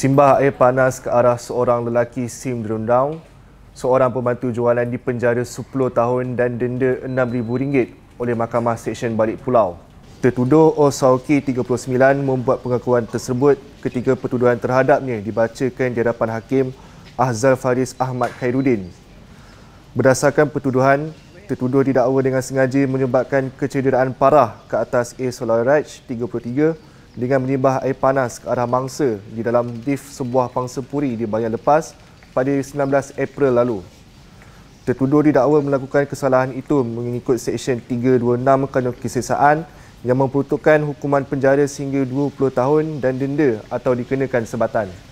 Simbah air panas ke arah seorang lelaki Sim Drundown, seorang pembantu jualan di penjara 10 tahun dan denda RM6,000 oleh Mahkamah Seksyen Balik Pulau. Tertuduh Osauki 39 membuat pengakuan tersebut ketika pertuduhan terhadapnya dibacakan di hadapan Hakim Ahzal Faris Ahmad Khairuddin. Berdasarkan pertuduhan, tertuduh didakwa dengan sengaja menyebabkan kecederaan parah ke atas A. Solaraj dengan menimbah air panas ke arah mangsa di dalam dif sebuah pangsa puri di Bayan Lepas pada 19 April lalu. Tertuduh didakwa melakukan kesalahan itu mengikut Seksyen 326 Kanun Kesesaan yang memperuntukkan hukuman penjara sehingga 20 tahun dan denda atau dikenakan sebatan.